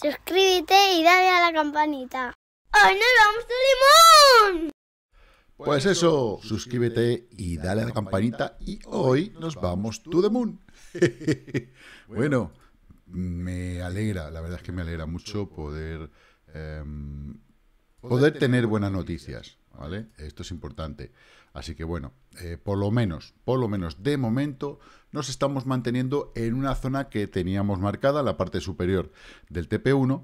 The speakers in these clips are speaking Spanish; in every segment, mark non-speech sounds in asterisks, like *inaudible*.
suscríbete y dale a la campanita. ¡Hoy nos vamos de limón! Pues, pues eso, suscríbete y dale a la campanita y hoy nos vamos to the moon. *laughs* bueno, me alegra, la verdad es que me alegra mucho poder, em, poder tener buenas noticias, ¿vale? Esto es importante. Así que bueno, eh, por lo menos, por lo menos de momento nos estamos manteniendo en una zona que teníamos marcada, la parte superior del TP1.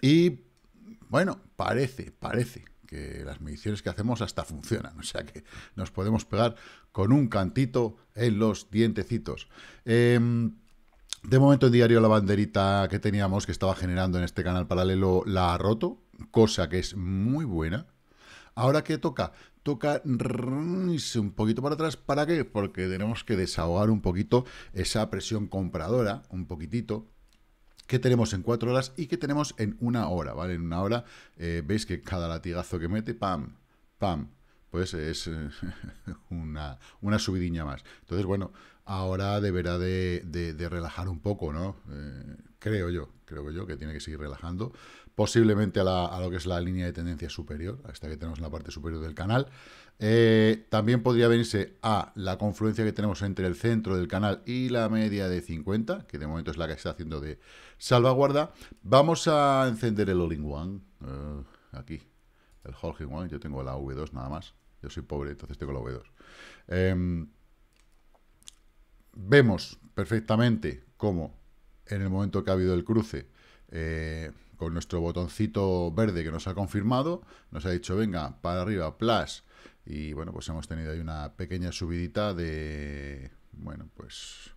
Y bueno, parece, parece que las mediciones que hacemos hasta funcionan. *laughs* O sea que nos podemos pegar con un cantito en los dientecitos. Em, de momento en diario la banderita que teníamos, que estaba generando en este canal paralelo, la ha roto, cosa que es muy buena. Ahora, ¿qué toca? toca un poquito para atrás. ¿Para qué? Porque tenemos que desahogar un poquito esa presión compradora, un poquitito, que tenemos en cuatro horas y que tenemos en una hora, ¿vale? En una hora eh, veis que cada latigazo que mete, pam, pam, pues es eh, *laughs* una, una más. Entonces, bueno, ahora deberá de, relajar un poco, ¿no? Eh, creo yo, creo yo que tiene que seguir relajando, posiblemente a, lo que es la línea de tendencia superior, hasta que tenemos la parte superior del canal. Eh, también podría venirse a la confluencia que tenemos entre el centro del canal y la media de 50, que de momento es la que está haciendo de salvaguarda. Vamos a encender el all-in-one, aquí, el all one yo tengo la V2 nada más, yo soy pobre, entonces tengo la V2. Em, vemos perfectamente cómo en el momento que ha habido el cruce, eh, con nuestro botoncito verde que nos ha confirmado, nos ha dicho, venga, para arriba, plus, y bueno, pues hemos tenido ahí una pequeña subidita de, bueno, pues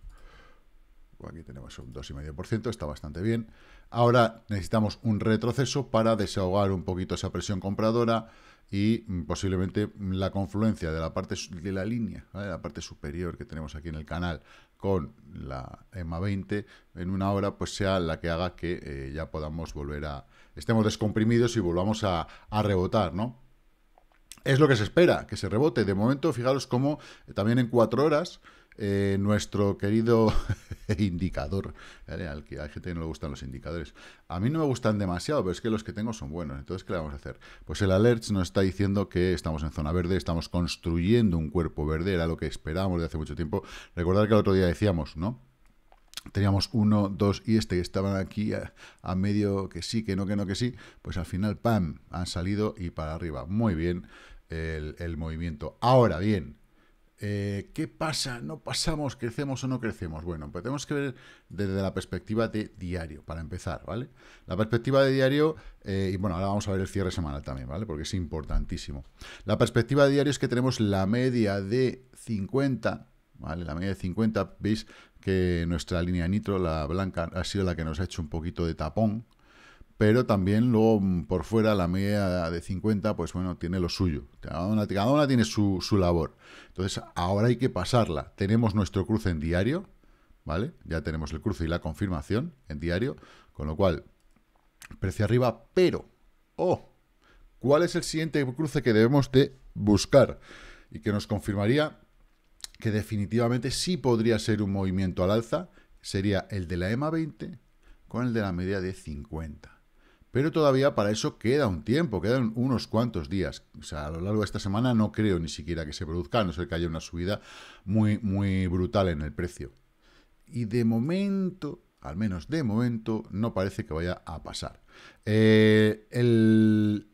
aquí tenemos un 2,5%, está bastante bien. Ahora necesitamos un retroceso para desahogar un poquito esa presión compradora, y mm, posiblemente mm, la confluencia de la parte de la línea, la parte superior que tenemos aquí en el canal con la EMA 20 en una hora, pues sea la que haga que eh, ya podamos volver a... estemos descomprimidos y volvamos a, a rebotar, ¿no? Es lo que se espera, que se rebote. De momento, fijaros cómo eh, también en cuatro horas eh, nuestro querido *laughs* indicador, Al que hay gente que no le gustan los indicadores. A mí no me gustan demasiado, pero es que los que tengo son buenos. Entonces, ¿qué le vamos a hacer? Pues el alert nos está diciendo que estamos en zona verde, estamos construyendo un cuerpo verde, era lo que esperábamos de hace mucho tiempo. Recordar que el otro día decíamos, ¿no? teníamos uno, dos y este que estaban aquí a, medio que sí, que no, que no, que sí, pues al final, ¡pam!, han salido y para arriba. Muy bien el movimiento. Ahora bien, eh, ¿Qué pasa? ¿No pasamos? ¿Crecemos o no crecemos? Bueno, pues tenemos que ver desde la perspectiva de diario, para empezar, ¿vale? La perspectiva de diario, eh, y bueno, ahora vamos a ver el cierre semanal también, ¿vale? Porque es importantísimo. La perspectiva de diario es que tenemos la media de 50, ¿vale? La media de 50, veis que nuestra línea nitro, la blanca, ha sido la que nos ha hecho un poquito de tapón, pero también luego mm, por fuera la media de 50, pues bueno, tiene lo suyo. Cada una, tiene su, su, labor. Entonces, ahora hay que pasarla. Tenemos nuestro cruce en diario, ¿vale? Ya tenemos el cruce y la confirmación en diario, con lo cual, precio arriba, pero, oh, ¿cuál es el siguiente cruce que debemos de buscar? Y que nos confirmaría que definitivamente sí podría ser un movimiento al alza, sería el de la EMA 20 con el de la media de 50. Pero todavía para eso queda un tiempo, quedan unos cuantos días. O sea, a lo largo de esta semana no creo ni siquiera que se produzca, a no ser que haya una subida muy, muy brutal en el precio. Y de momento, al menos de momento, no parece que vaya a pasar. Eh, el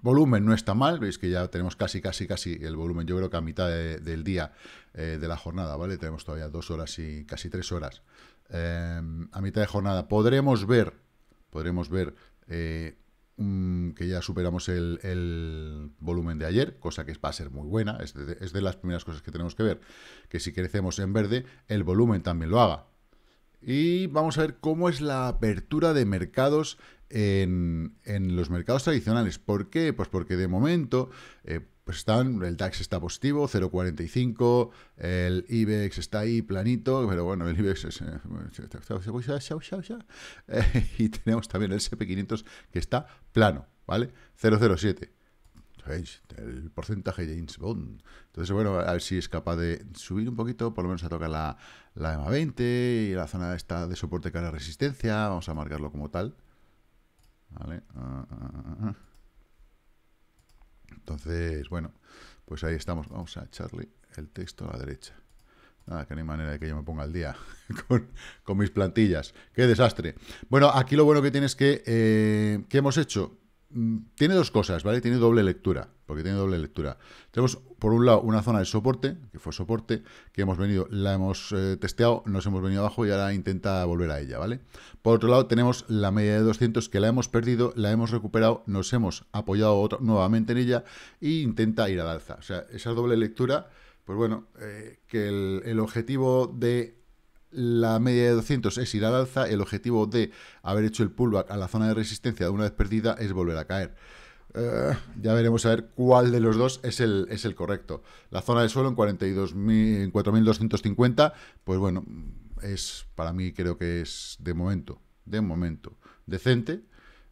volumen no está mal, veis que ya tenemos casi, casi, casi el volumen, yo creo que a mitad del día eh, de la jornada, ¿vale? Tenemos todavía dos horas y casi tres horas. Eh, a mitad de jornada podremos ver, podremos ver eh, mm, que ya superamos el, volumen de ayer, cosa que va a ser muy buena, es de, las primeras cosas que tenemos que ver, que si crecemos en verde, el volumen también lo haga. Y vamos a ver cómo es la apertura de mercados en, los mercados tradicionales. ¿Por qué? Pues porque de momento... Eh, pues están, el DAX está positivo, 0,45, el IBEX está ahí planito, pero bueno, el IBEX es... Eh, *laughs* y tenemos también el SP500 que está plano, ¿vale? 0,07. El porcentaje de James Bond. Entonces, bueno, a ver si es capaz de subir un poquito, por lo menos a tocar la, la EMA 20 y la zona está de soporte cara resistencia. Vamos a marcarlo como tal. Vale. Ah, ah, ah, entonces, bueno, pues ahí estamos. Vamos a echarle el texto a la derecha. Nada, que no hay manera de que yo me ponga al día *laughs* con, mis plantillas. ¡Qué desastre! Bueno, aquí lo bueno que tienes que... Eh, ¿Qué hemos hecho? Mm, tiene dos cosas, ¿vale? Tiene doble lectura, porque tiene doble lectura. Tenemos, por un lado, una zona de soporte, que fue soporte, que hemos venido, la hemos eh, testeado, nos hemos venido abajo y ahora intenta volver a ella, ¿vale? Por otro lado, tenemos la media de 200, que la hemos perdido, la hemos recuperado, nos hemos apoyado nuevamente en ella e intenta ir al alza. O sea, esa doble lectura, pues bueno, eh, que el objetivo de la media de 200 es ir al alza. El objetivo de haber hecho el pullback a la zona de resistencia de una vez perdida es volver a caer. Eh, ya veremos a ver cuál de los dos es el, es el correcto. La zona de suelo en 4.250, pues bueno, es para mí creo que es de momento, de momento, decente.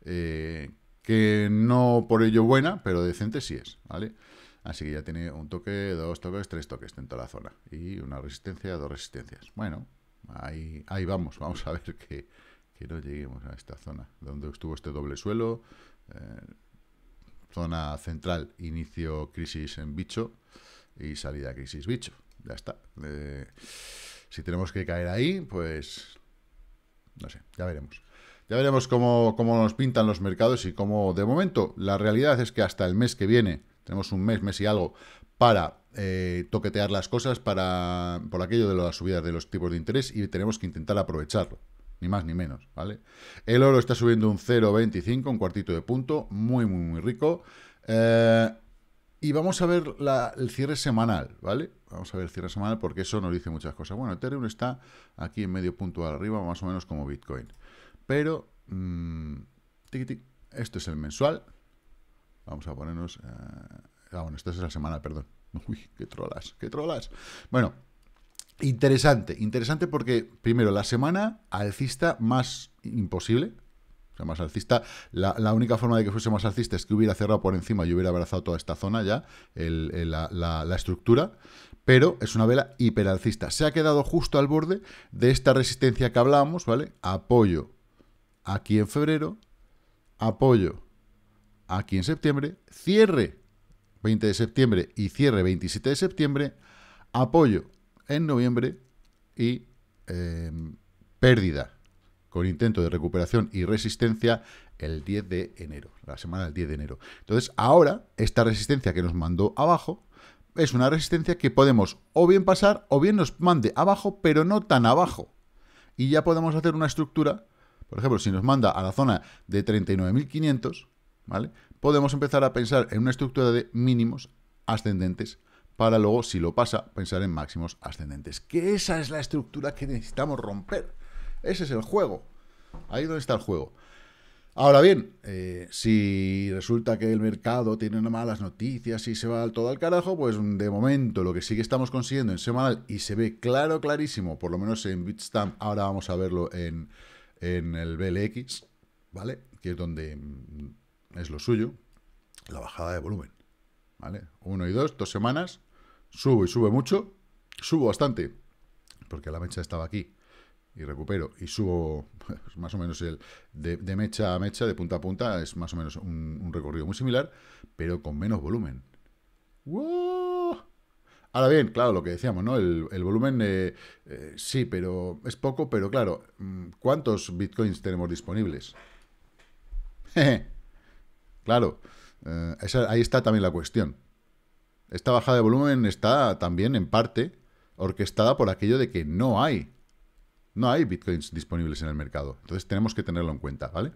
Eh, que no por ello buena, pero decente sí es, ¿vale? Así que ya tiene un toque, dos toques, tres toques dentro de la zona. Y una resistencia, dos resistencias. Bueno, ahí, vamos, vamos a ver que, no lleguemos a esta zona, donde estuvo este doble suelo, eh, zona central, inicio crisis en bicho y salida crisis bicho, ya está. Eh, si tenemos que caer ahí, pues no sé, ya veremos. Ya veremos cómo, cómo nos pintan los mercados y cómo, de momento, la realidad es que hasta el mes que viene tenemos un mes, mes y algo para eh, toquetear las cosas para, por aquello de las subidas de los tipos de interés y tenemos que intentar aprovecharlo. Ni más ni menos, ¿vale? El oro está subiendo un 0,25, un cuartito de punto, muy, muy, muy rico. Eh, y vamos a ver el cierre semanal, ¿vale? Vamos a ver el cierre semanal porque eso nos dice muchas cosas. Bueno, Ethereum está aquí en medio punto arriba, más o menos como Bitcoin. Pero, mmm, tiki. esto es el mensual. Vamos a ponernos... Eh, ah, bueno, esta es la semana, perdón. *laughs* Uy, qué trolas, qué trolas. Bueno, interesante, interesante porque, primero, la semana alcista más imposible, o sea, más alcista. La, única forma de que fuese más alcista es que hubiera cerrado por encima y hubiera abrazado toda esta zona ya, la, la, estructura. Pero es una vela hiperalcista. Se ha quedado justo al borde de esta resistencia que hablábamos, ¿vale? Apoyo aquí en febrero, apoyo aquí en septiembre, cierre 20 de septiembre y cierre 27 de septiembre, apoyo en noviembre y em, pérdida con intento de recuperación y resistencia el 10 de enero, la semana del 10 de enero. Entonces, ahora, esta resistencia que nos mandó abajo es una resistencia que podemos o bien pasar o bien nos mande abajo, pero no tan abajo. Y ya podemos hacer una estructura, por ejemplo, si nos manda a la zona de 39.500, Podemos empezar a pensar en una estructura de mínimos ascendentes para luego, si lo pasa, pensar en máximos ascendentes. Que esa es la estructura que necesitamos romper. Ese es el juego. Ahí es donde está el juego. Ahora bien, eh, si resulta que el mercado tiene malas noticias y se va todo al carajo, pues de momento lo que sí que estamos consiguiendo en semanal y se ve claro, clarísimo, por lo menos en Bitstamp, ahora vamos a verlo en, en el BLX, ¿vale? Que es donde es lo suyo, la bajada de volumen. ¿Vale? Uno y dos, dos semanas, subo y sube mucho, subo bastante, porque la mecha estaba aquí, y recupero, y subo *laughs* más o menos el de, mecha a mecha, de punta a punta, es más o menos un, recorrido muy similar, pero con menos volumen. ¡Wow! Ahora bien, claro, lo que decíamos, ¿no? El, volumen eh, eh, sí, pero es poco, pero claro, mm, ¿cuántos bitcoins tenemos disponibles? *laughs* Claro, eh, ahí está también la cuestión. Esta bajada de volumen está también, en parte, orquestada por aquello de que no hay, no hay bitcoins disponibles en el mercado. Entonces tenemos que tenerlo en cuenta, ¿vale?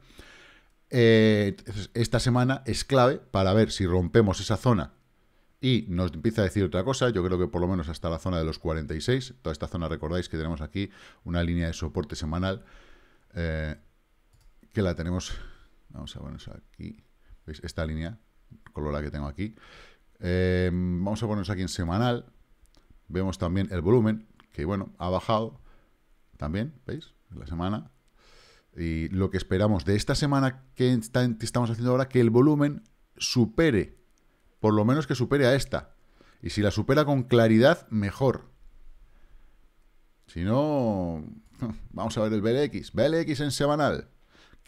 Eh, esta semana es clave para ver si rompemos esa zona y nos empieza a decir otra cosa, yo creo que por lo menos hasta la zona de los 46, toda esta zona recordáis que tenemos aquí una línea de soporte semanal, eh, que la tenemos, vamos a ponernos aquí, ¿Veis? Esta línea, color la que tengo aquí. Em, vamos a ponernos aquí en semanal. Vemos también el volumen, que bueno, ha bajado también, ¿veis? la semana. Y lo que esperamos de esta semana que estamos haciendo ahora, que el volumen supere, por lo menos que supere a esta. Y si la supera con claridad, mejor. Si no, *laughs* vamos a ver el BLX. BLX en semanal.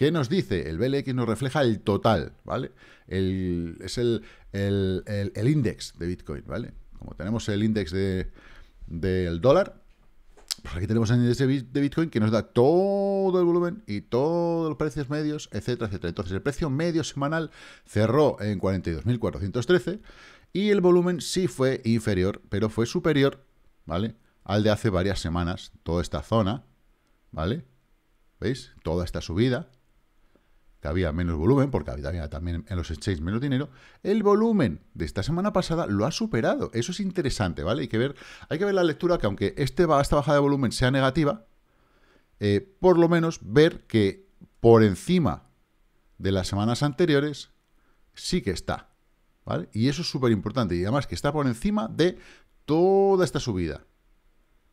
¿Qué nos dice? El BLX nos refleja el total, ¿vale? es el, el, de Bitcoin, ¿vale? Como tenemos el índice del dólar, pues aquí tenemos el índice de Bitcoin que nos da todo el volumen y todos los precios medios, etcétera, etcétera. Entonces, el precio medio semanal cerró en 42.413 y el volumen sí fue inferior, pero fue superior, ¿vale? Al de hace varias semanas, toda esta zona, ¿vale? ¿Veis? Toda esta subida, que había menos volumen, porque había también en los exchanges menos dinero, el volumen de esta semana pasada lo ha superado. Eso es interesante, ¿vale? Hay que ver, hay que ver la lectura que aunque este, esta bajada de volumen sea negativa, eh, por lo menos ver que por encima de las semanas anteriores sí que está, ¿vale? Y eso es súper importante. Y además que está por encima de toda esta subida.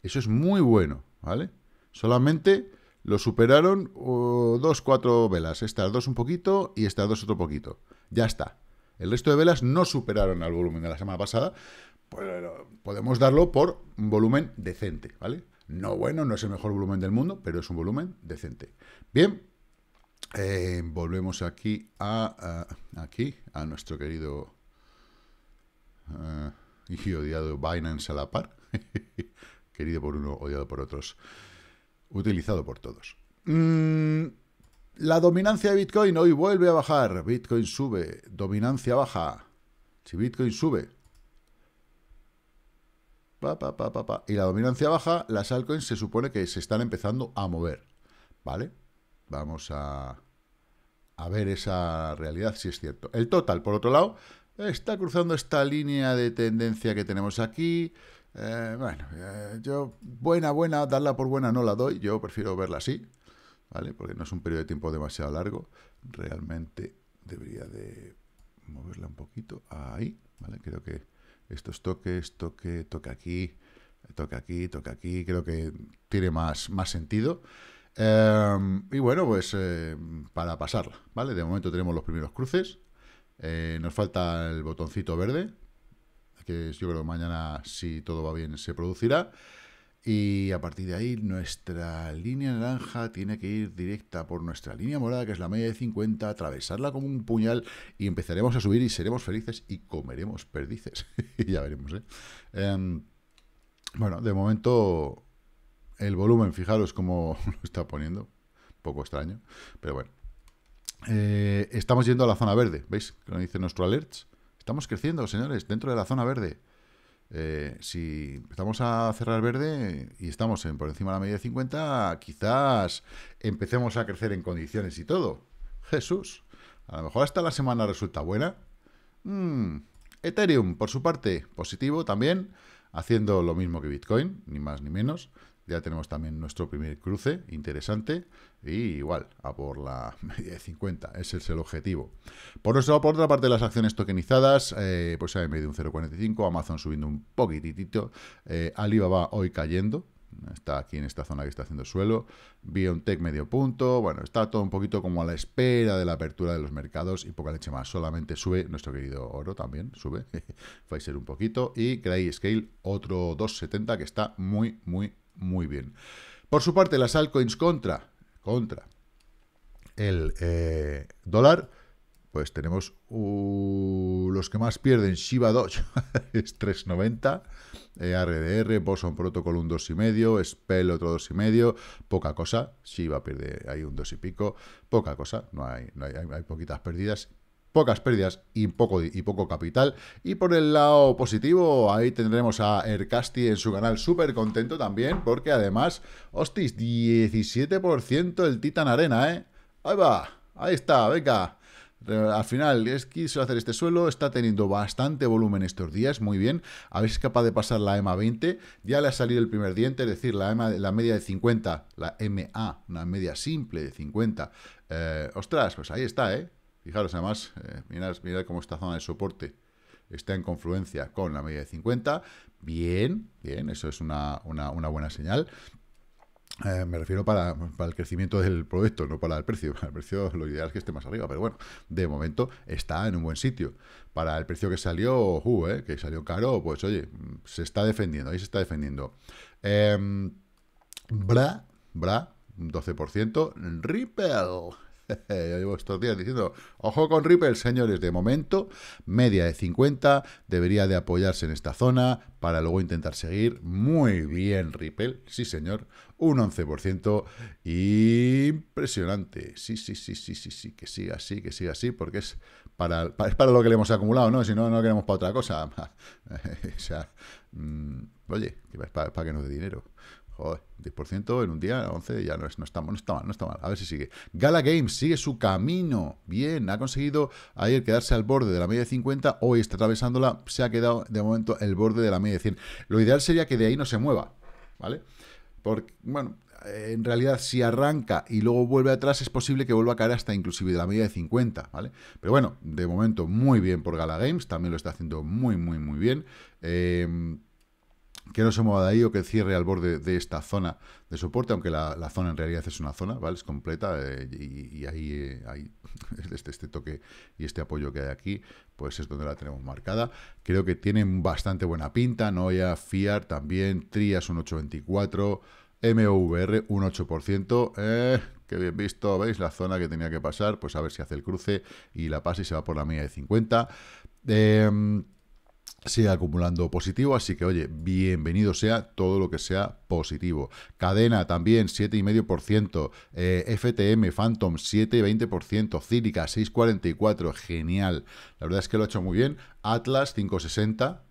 Eso es muy bueno, ¿vale? Solamente lo superaron dos, cuatro velas. Estas dos un poquito y estas dos otro poquito. Ya está. El resto de velas no superaron al volumen de la semana pasada. podemos darlo por un volumen decente, ¿vale? No bueno, no es el mejor volumen del mundo, pero es un volumen decente. Bien, eh, volvemos aquí a, aquí a nuestro querido eh, y odiado Binance a la par. *laughs* querido por uno, odiado por otros utilizado por todos. Mm, la dominancia de Bitcoin hoy vuelve a bajar. Bitcoin sube, dominancia baja. Si Bitcoin sube, y la dominancia baja, las altcoins se supone que se están empezando a mover. ¿Vale? Vamos a, a ver esa realidad si es cierto. El total, por otro lado, está cruzando esta línea de tendencia que tenemos aquí. Eh, bueno, eh, yo buena, buena, darla por buena no la doy, yo prefiero verla así, ¿vale? Porque no es un periodo de tiempo demasiado largo, realmente debería de moverla un poquito, ahí, ¿vale? Creo que estos toques, toque, toque aquí, toque aquí, toque aquí, creo que tiene más, más sentido. Em, y bueno, pues eh, para pasarla, ¿vale? De momento tenemos los primeros cruces, nos falta el botoncito verde que yo creo que mañana, si todo va bien, se producirá. Y a partir de ahí, nuestra línea naranja tiene que ir directa por nuestra línea morada, que es la media de 50, atravesarla como un puñal y empezaremos a subir y seremos felices y comeremos perdices. y *laughs* ya veremos, ¿eh? Em, bueno, de momento, el volumen, fijaros cómo *laughs* lo está poniendo. Poco extraño, pero bueno. Eh, estamos yendo a la zona verde, ¿veis? Que nos dice nuestro alerts. Estamos creciendo, señores, dentro de la zona verde. Eh, si empezamos a cerrar verde y estamos por encima de la media de 50, quizás empecemos a crecer en condiciones y todo. Jesús, a lo mejor hasta la semana resulta buena. Mm, Ethereum, por su parte, positivo también, haciendo lo mismo que Bitcoin, ni más ni menos. Ya tenemos también nuestro primer cruce, interesante. Y igual, a por la media de 50, ese es el objetivo. Por, por otra parte, las acciones tokenizadas, eh, pues medio un 0,45, Amazon subiendo un poquitito, eh, Alibaba hoy cayendo, está aquí en esta zona que está haciendo suelo, BioNTech medio punto, bueno, está todo un poquito como a la espera de la apertura de los mercados y poca leche más, solamente sube nuestro querido oro también, sube, *laughs* Pfizer un poquito y scale otro 2,70 que está muy, muy muy bien. Por su parte, las altcoins contra, contra el eh, dólar, pues tenemos uh, los que más pierden, Shiba Doge *laughs* es 3.90, eh, RDR, Boson Protocol un 2,5, Spell otro 2,5, poca cosa, Shiba pierde ahí un 2 y pico, poca cosa, no hay, hay poquitas pérdidas, pocas pérdidas y poco, y poco capital. Y por el lado positivo, ahí tendremos a Ercasti en su canal súper contento también, porque además, hostis, 17% el Titan Arena, ¿eh? Ahí va, ahí está, venga. Al final, es que quiso hacer este suelo, está teniendo bastante volumen estos días, muy bien. A ver si es capaz de pasar la EMA 20. Ya le ha salido el primer diente, es decir, la, e la media de 50, la MA, una media simple de 50. Eh, ostras, pues ahí está, ¿eh? Fijaros, además, eh, mirad, cómo esta zona de soporte está en confluencia con la media de 50. Bien, bien, eso es una, buena señal. Eh, me refiero para, el crecimiento del proyecto, no para el precio. *laughs* Para el precio lo ideal es que esté más arriba, pero bueno, de momento está en un buen sitio. Para el precio que salió, eh, que salió caro, pues oye, se está defendiendo, ahí se está defendiendo. Em, bra, Bra, 12%. Ripple, *laughs* Yo llevo estos días diciendo, ojo con Ripple, señores, de momento, media de 50, debería de apoyarse en esta zona para luego intentar seguir. Muy bien, Ripple, sí señor, un 11%, impresionante. Sí, sí, sí, sí, sí, sí, que siga así, que siga así, porque es para, para lo que le hemos acumulado, ¿no? Si no, no queremos para otra cosa. *laughs* Mm, oye, para, que nos dé dinero. Joder, 10% en un día, 11, ya no, estamos no, está, no está mal, no está mal. A ver si sigue. Gala Games sigue su camino. Bien, ha conseguido ayer quedarse al borde de la media de 50, hoy está atravesándola, se ha quedado de momento el borde de la media de 100. Lo ideal sería que de ahí no se mueva, ¿vale? Porque, bueno, en realidad si arranca y luego vuelve atrás es posible que vuelva a caer hasta inclusive de la media de 50, ¿vale? Pero bueno, de momento muy bien por Gala Games, también lo está haciendo muy, muy, muy bien. Eh, que no se mueva de ahí o que cierre al borde de esta zona de soporte, aunque la, zona en realidad es una zona, ¿vale? Es completa eh, y, ahí hay eh, *laughs* este, este, toque y este apoyo que hay aquí, pues es donde la tenemos marcada. Creo que tienen bastante buena pinta, Noia, Fiar también, Trias un 8.24, MVR un 8%, eh, que bien visto, ¿veis? La zona que tenía que pasar, pues a ver si hace el cruce y la pasa y se va por la media de 50. Eh, em, sigue acumulando positivo, así que oye, bienvenido sea todo lo que sea positivo. Cadena también 7,5%, eh, FTM Phantom 7,20%, Círica 6,44%, genial. La verdad es que lo ha hecho muy bien. Atlas 5,60%,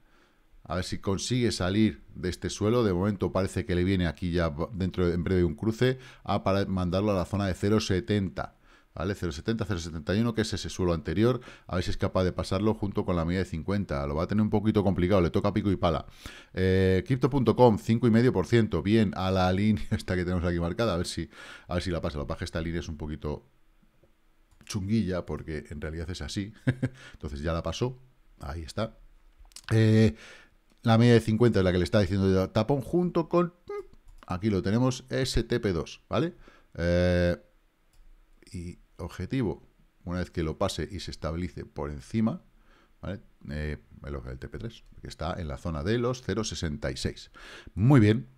a ver si consigue salir de este suelo. De momento parece que le viene aquí ya dentro en breve un cruce a para mandarlo a la zona de 0,70. ¿vale? 0,70, 0,71, que es ese suelo anterior, a ver si es capaz de pasarlo junto con la media de 50, lo va a tener un poquito complicado, le toca pico y pala. Eh, Crypto.com, 5,5%, bien, a la línea *laughs* esta que tenemos aquí marcada, a ver si, a la pasa, la paja esta línea es un poquito chunguilla, porque en realidad es así, *laughs* entonces ya la pasó, ahí está. Eh, la media de 50 es la que le está diciendo tapón junto con... Mm, aquí lo tenemos, STP2, ¿vale? Eh, y objetivo, una vez que lo pase y se estabilice por encima, ¿vale? Eh, el, TP3, que está en la zona de los 0,66. Muy bien.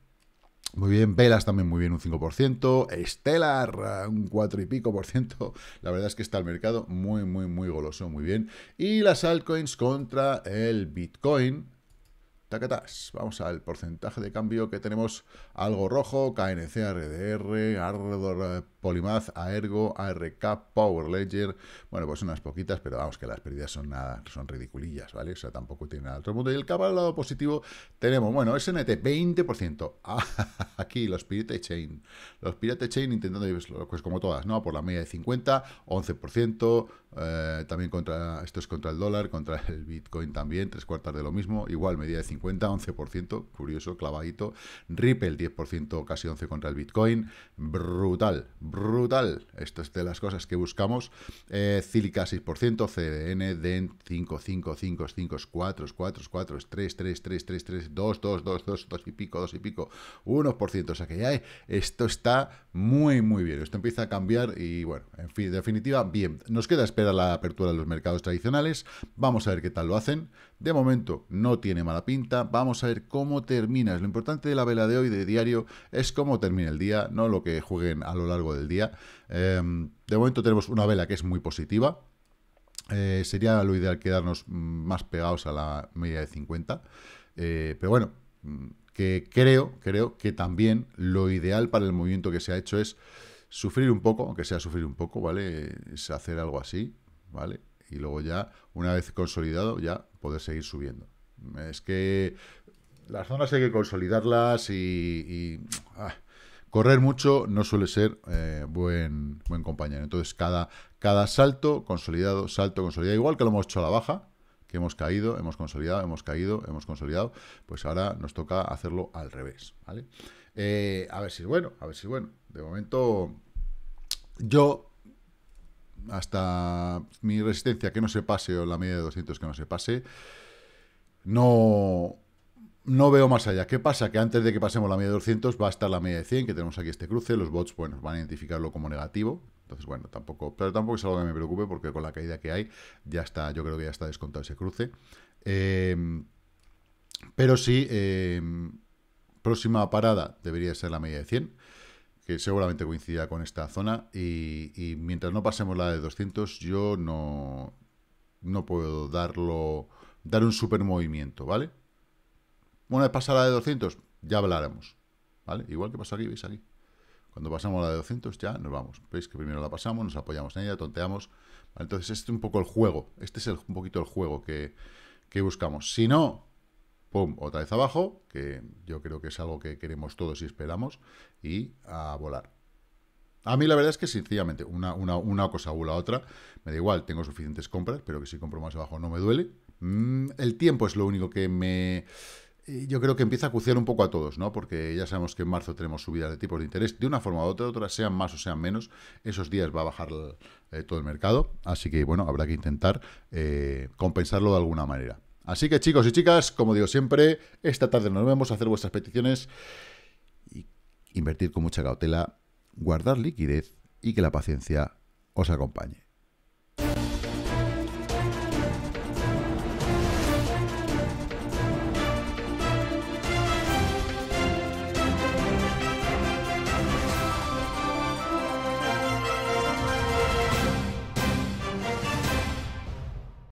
Muy bien, Velas también muy bien, un 5%, estelar un 4 y pico por ciento, la verdad es que está el mercado muy, muy, muy goloso, muy bien, y las altcoins contra el Bitcoin, Tacatas. Vamos al porcentaje de cambio que tenemos. Algo rojo, KNC, RDR, Ardor, eh, Polimaz, Aergo, ARK, Power Ledger. Bueno, pues unas poquitas, pero vamos, que las pérdidas son nada, son ridiculillas, ¿vale? O sea, tampoco tiene nada otro mundo. Y el cabal lado positivo tenemos, bueno, SNT, 20%. *laughs* aquí, los Pirate Chain. Los Pirate Chain intentando, pues, pues como todas, ¿no? Por la media de 50, 11%. Eh, también contra, esto es contra el dólar, contra el Bitcoin también, tres cuartas de lo mismo. Igual, media de 50. 50, 11%, curioso, clavadito. Ripple, 10%, casi 11% contra el Bitcoin. Brutal, brutal. Esto es de las cosas que buscamos. Eh, Cilica, 6%, CDN, DEN, 5, 5, 5, 5, 4, 4, 4, 3, 3, 3, 3, 3, 2, 2, 2, 2, 2 y pico, 2 y pico, 1%. O sea que ya hay eh, esto está muy, muy bien. Esto empieza a cambiar y bueno, en fin, definitiva, bien. Nos queda esperar la apertura de los mercados tradicionales. Vamos a ver qué tal lo hacen. De momento no tiene mala pinta, vamos a ver cómo termina. Lo importante de la vela de hoy de diario es cómo termina el día, no lo que jueguen a lo largo del día. Em, de momento tenemos una vela que es muy positiva. Eh, sería lo ideal quedarnos mm, más pegados a la media de 50. Eh, pero bueno, mm, que creo, creo que también lo ideal para el movimiento que se ha hecho es sufrir un poco, aunque sea sufrir un poco, ¿vale? Es hacer algo así, ¿vale? Y luego ya, una vez consolidado, ya poder seguir subiendo. Es que las zonas hay que consolidarlas y, ah, correr mucho no suele ser eh, buen, buen compañero. Entonces, cada, cada salto consolidado, salto consolidado, igual que lo hemos hecho a la baja, que hemos caído, hemos consolidado, hemos caído, hemos consolidado, pues ahora nos toca hacerlo al revés, ¿vale? Eh, a ver si es bueno, a ver si es bueno. De momento, yo hasta mi resistencia que no se pase o la media de 200 que no se pase, no, no veo más allá. ¿Qué pasa? Que antes de que pasemos la media de 200 va a estar la media de 100, que tenemos aquí este cruce, los bots, van a identificarlo como negativo, entonces, bueno, tampoco, pero tampoco es algo que me preocupe porque con la caída que hay, ya está, yo creo que ya está descontado ese cruce. Em, pero sí, em, próxima parada debería ser la media de 100, que seguramente coincida con esta zona. Y, mientras no pasemos la de 200, yo no, no puedo darlo, dar un super movimiento, ¿vale? Una vez pasada la de 200, ya hablaremos, ¿vale? Igual que pasó aquí, veis aquí. Cuando pasamos la de 200 ya nos vamos. Veis que primero la pasamos, nos apoyamos en ella, tonteamos. Entonces este es un poco el juego. Este es un poquito el juego que, que buscamos. Si no, pum, otra vez abajo, que yo creo que es algo que queremos todos y esperamos, y a volar. A mí la verdad es que sencillamente una, una, una cosa o la otra, me da igual, tengo suficientes compras, pero que si compro más abajo no me duele. Mm, el tiempo es lo único que me... Eh, yo creo que empieza a acuciar un poco a todos, ¿no? Porque ya sabemos que en marzo tenemos subidas de tipos de interés, de una forma u otra, otra, sean más o sean menos, esos días va a bajar eh, todo el mercado, así que bueno, habrá que intentar eh, compensarlo de alguna manera. Así que chicos y chicas, como digo siempre, esta tarde nos vemos a hacer vuestras peticiones invertir con mucha cautela, guardar liquidez y que la paciencia os acompañe.